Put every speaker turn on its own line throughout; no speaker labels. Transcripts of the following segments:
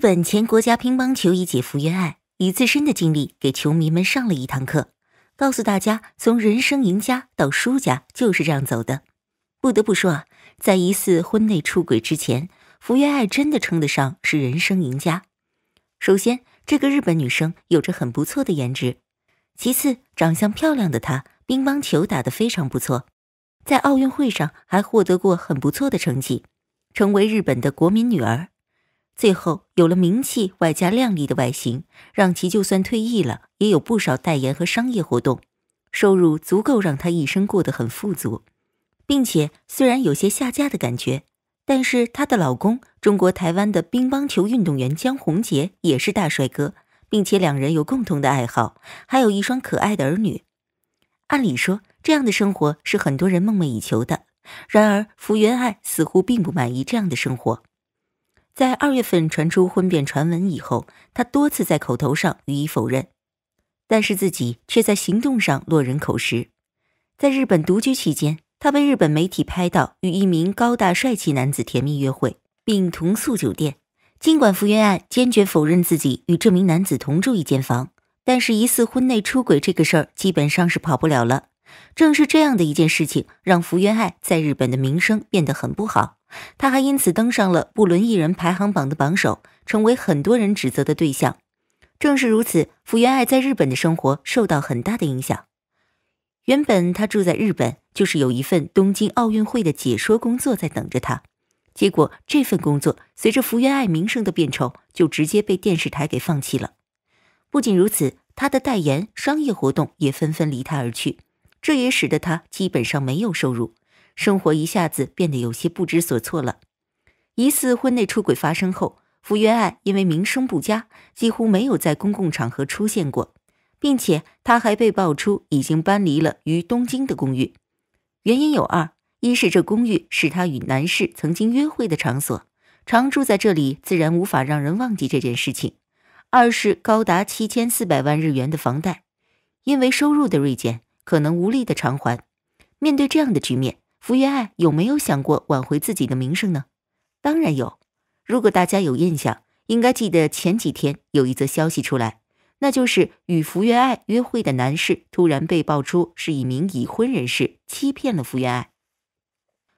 日本前国家乒乓球一姐福原爱，以自身的经历给球迷们上了一堂课，告诉大家从人生赢家到输家就是这样走的。不得不说啊，在疑似婚内出轨之前，福原爱真的称得上是人生赢家。首先，这个日本女生有着很不错的颜值；其次，长相漂亮的她乒乓球打得非常不错，在奥运会上还获得过很不错的成绩，成为日本的国民女儿。最后有了名气，外加靓丽的外形，让其就算退役了，也有不少代言和商业活动，收入足够让她一生过得很富足。并且虽然有些下嫁的感觉，但是她的老公中国台湾的乒乓球运动员江宏杰也是大帅哥，并且两人有共同的爱好，还有一双可爱的儿女。按理说这样的生活是很多人梦寐以求的，然而福原爱似乎并不满意这样的生活。在二月份传出婚变传闻以后，他多次在口头上予以否认，但是自己却在行动上落人口实。在日本独居期间，他被日本媒体拍到与一名高大帅气男子甜蜜约会，并同宿酒店。尽管福原爱坚决否认自己与这名男子同住一间房，但是疑似婚内出轨这个事儿基本上是跑不了了。正是这样的一件事情，让福原爱在日本的名声变得很不好。他还因此登上了不伦艺人排行榜的榜首，成为很多人指责的对象。正是如此，福原爱在日本的生活受到很大的影响。原本她住在日本，就是有一份东京奥运会的解说工作在等着她。结果这份工作随着福原爱名声的变丑，就直接被电视台给放弃了。不仅如此，她的代言、商业活动也纷纷离他而去，这也使得她基本上没有收入。生活一下子变得有些不知所措了。疑似婚内出轨发生后，福原爱因为名声不佳，几乎没有在公共场合出现过，并且她还被爆出已经搬离了于东京的公寓。原因有二：一是这公寓是她与男士曾经约会的场所，常住在这里自然无法让人忘记这件事情；二是高达七千四百万日元的房贷，因为收入的锐减，可能无力的偿还。面对这样的局面，福原爱有没有想过挽回自己的名声呢？当然有。如果大家有印象，应该记得前几天有一则消息出来，那就是与福原爱约会的男士突然被爆出是一名已婚人士，欺骗了福原爱，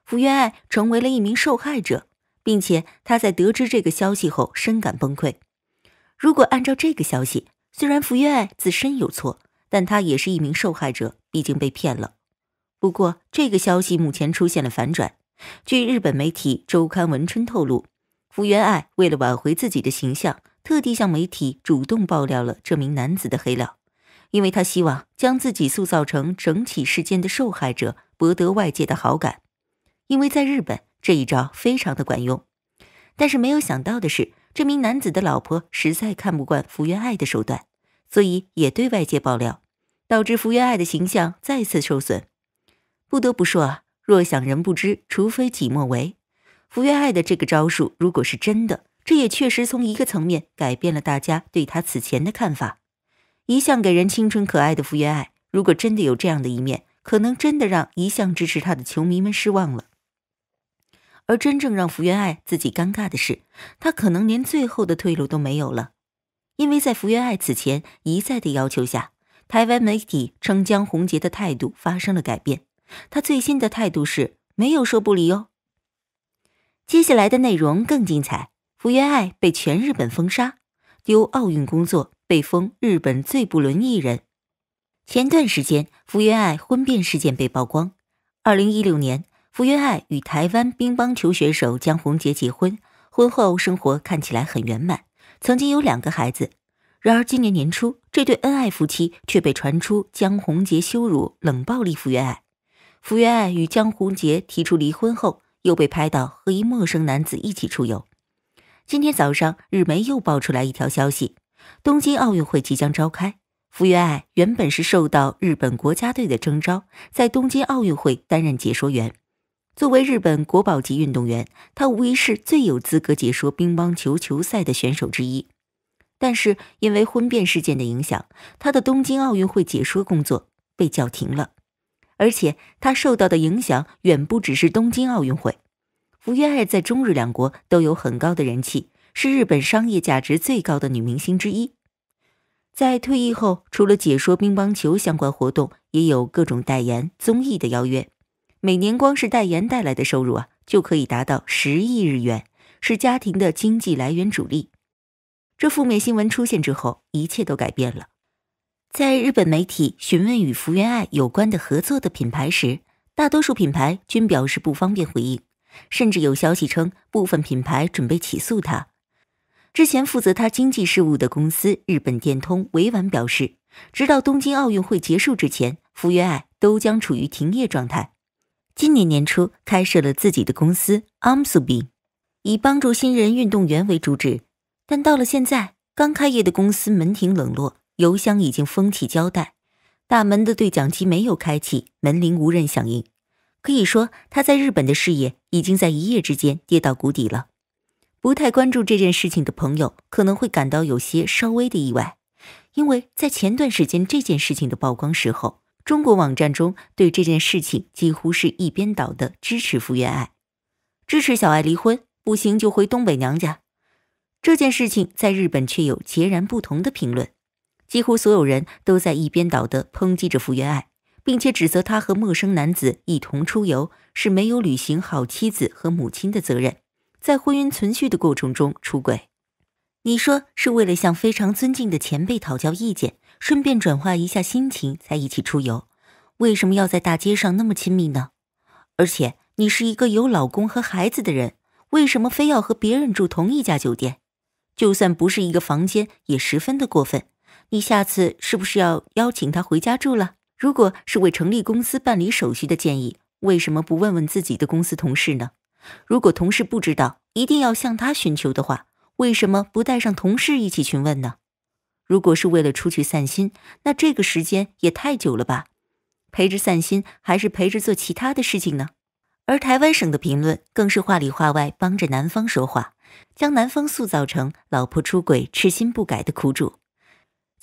福原爱成为了一名受害者，并且她在得知这个消息后深感崩溃。如果按照这个消息，虽然福原爱自身有错，但她也是一名受害者，毕竟被骗了。不过，这个消息目前出现了反转。据日本媒体周刊《文春》透露，福原爱为了挽回自己的形象，特地向媒体主动爆料了这名男子的黑料，因为他希望将自己塑造成整起事件的受害者，博得外界的好感。因为在日本，这一招非常的管用。但是没有想到的是，这名男子的老婆实在看不惯福原爱的手段，所以也对外界爆料，导致福原爱的形象再次受损。不得不说啊，若想人不知，除非己莫为。福原爱的这个招数，如果是真的，这也确实从一个层面改变了大家对她此前的看法。一向给人青春可爱的福原爱，如果真的有这样的一面，可能真的让一向支持她的球迷们失望了。而真正让福原爱自己尴尬的是，他可能连最后的退路都没有了，因为在福原爱此前一再的要求下，台湾媒体称江宏杰的态度发生了改变。他最新的态度是没有说不离哦。接下来的内容更精彩。福原爱被全日本封杀，丢奥运工作，被封日本最不伦艺人。前段时间，福原爱婚变事件被曝光。二零一六年，福原爱与台湾乒乓球选手江宏杰结婚，婚后生活看起来很圆满，曾经有两个孩子。然而今年年初，这对恩爱夫妻却被传出江宏杰羞辱、冷暴力福原爱。福原爱与江宏杰提出离婚后，又被拍到和一陌生男子一起出游。今天早上，日媒又爆出来一条消息：东京奥运会即将召开，福原爱原本是受到日本国家队的征召，在东京奥运会担任解说员。作为日本国宝级运动员，她无疑是最有资格解说乒乓球球赛的选手之一。但是，因为婚变事件的影响，她的东京奥运会解说工作被叫停了。而且她受到的影响远不只是东京奥运会。福原爱在中日两国都有很高的人气，是日本商业价值最高的女明星之一。在退役后，除了解说乒乓球相关活动，也有各种代言、综艺的邀约。每年光是代言带来的收入啊，就可以达到十亿日元，是家庭的经济来源主力。这负面新闻出现之后，一切都改变了。在日本媒体询问与福原爱有关的合作的品牌时，大多数品牌均表示不方便回应，甚至有消息称部分品牌准备起诉他。之前负责他经济事务的公司日本电通委婉表示，直到东京奥运会结束之前，福原爱都将处于停业状态。今年年初开设了自己的公司 a m s u b B，以帮助新人运动员为主旨，但到了现在，刚开业的公司门庭冷落。邮箱已经封起胶带，大门的对讲机没有开启，门铃无人响应。可以说，他在日本的事业已经在一夜之间跌到谷底了。不太关注这件事情的朋友可能会感到有些稍微的意外，因为在前段时间这件事情的曝光时候，中国网站中对这件事情几乎是一边倒的支持福原爱，支持小爱离婚，不行就回东北娘家。这件事情在日本却有截然不同的评论。几乎所有人都在一边倒地抨击着福原爱，并且指责她和陌生男子一同出游是没有履行好妻子和母亲的责任，在婚姻存续的过程中出轨。你说是为了向非常尊敬的前辈讨教意见，顺便转化一下心情才一起出游，为什么要在大街上那么亲密呢？而且你是一个有老公和孩子的人，为什么非要和别人住同一家酒店？就算不是一个房间，也十分的过分。你下次是不是要邀请他回家住了？如果是为成立公司办理手续的建议，为什么不问问自己的公司同事呢？如果同事不知道，一定要向他寻求的话，为什么不带上同事一起询问呢？如果是为了出去散心，那这个时间也太久了吧？陪着散心还是陪着做其他的事情呢？而台湾省的评论更是话里话外帮着男方说话，将男方塑造成老婆出轨、痴心不改的苦主。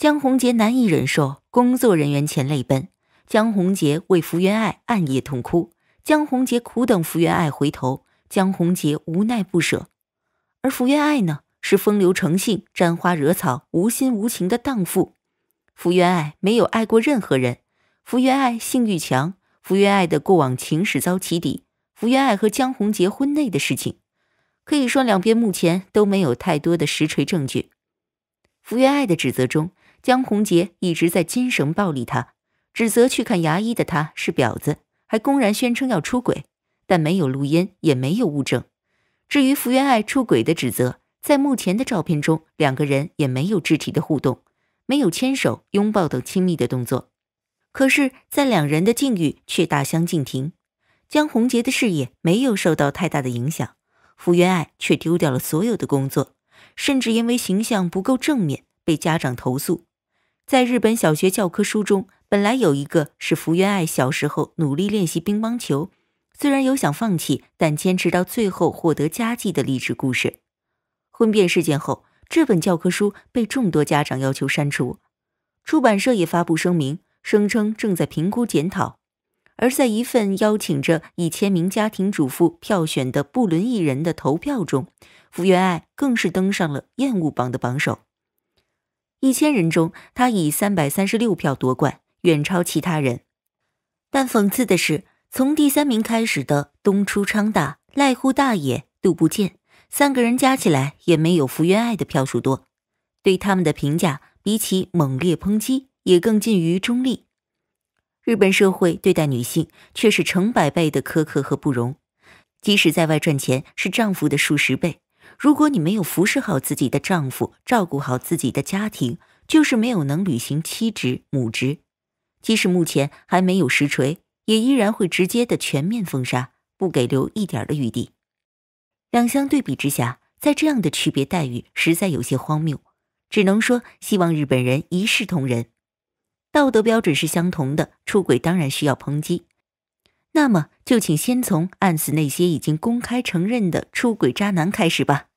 江宏杰难以忍受，工作人员前泪奔。江宏杰为福原爱暗夜痛哭，江宏杰苦等福原爱回头，江宏杰无奈不舍。而福原爱呢，是风流成性、沾花惹草、无心无情的荡妇。福原爱没有爱过任何人。福原爱性欲强，福原爱的过往情史遭起底。福原爱和江宏杰婚内的事情，可以说两边目前都没有太多的实锤证据。福原爱的指责中。江宏杰一直在精神暴力他，指责去看牙医的他是婊子，还公然宣称要出轨，但没有录音，也没有物证。至于福原爱出轨的指责，在目前的照片中，两个人也没有肢体的互动，没有牵手、拥抱等亲密的动作。可是，在两人的境遇却大相径庭。江宏杰的事业没有受到太大的影响，福原爱却丢掉了所有的工作，甚至因为形象不够正面被家长投诉。在日本小学教科书中，本来有一个是福原爱小时候努力练习乒乓球，虽然有想放弃，但坚持到最后获得佳绩的励志故事。婚变事件后，这本教科书被众多家长要求删除，出版社也发布声明，声称正在评估检讨。而在一份邀请着一千名家庭主妇票选的不伦艺人的投票中，福原爱更是登上了厌恶榜的榜首。一千人中，她以三百三十六票夺冠，远超其他人。但讽刺的是，从第三名开始的东出昌大、濑户大野、杜不见三个人加起来也没有福原爱的票数多。对他们的评价，比起猛烈抨击，也更近于中立。日本社会对待女性却是成百倍的苛刻和不容，即使在外赚钱是丈夫的数十倍。如果你没有服侍好自己的丈夫，照顾好自己的家庭，就是没有能履行妻职母职。即使目前还没有实锤，也依然会直接的全面封杀，不给留一点的余地。两相对比之下，在这样的区别待遇实在有些荒谬，只能说希望日本人一视同仁。道德标准是相同的，出轨当然需要抨击。那么就请先从暗死那些已经公开承认的出轨渣男开始吧。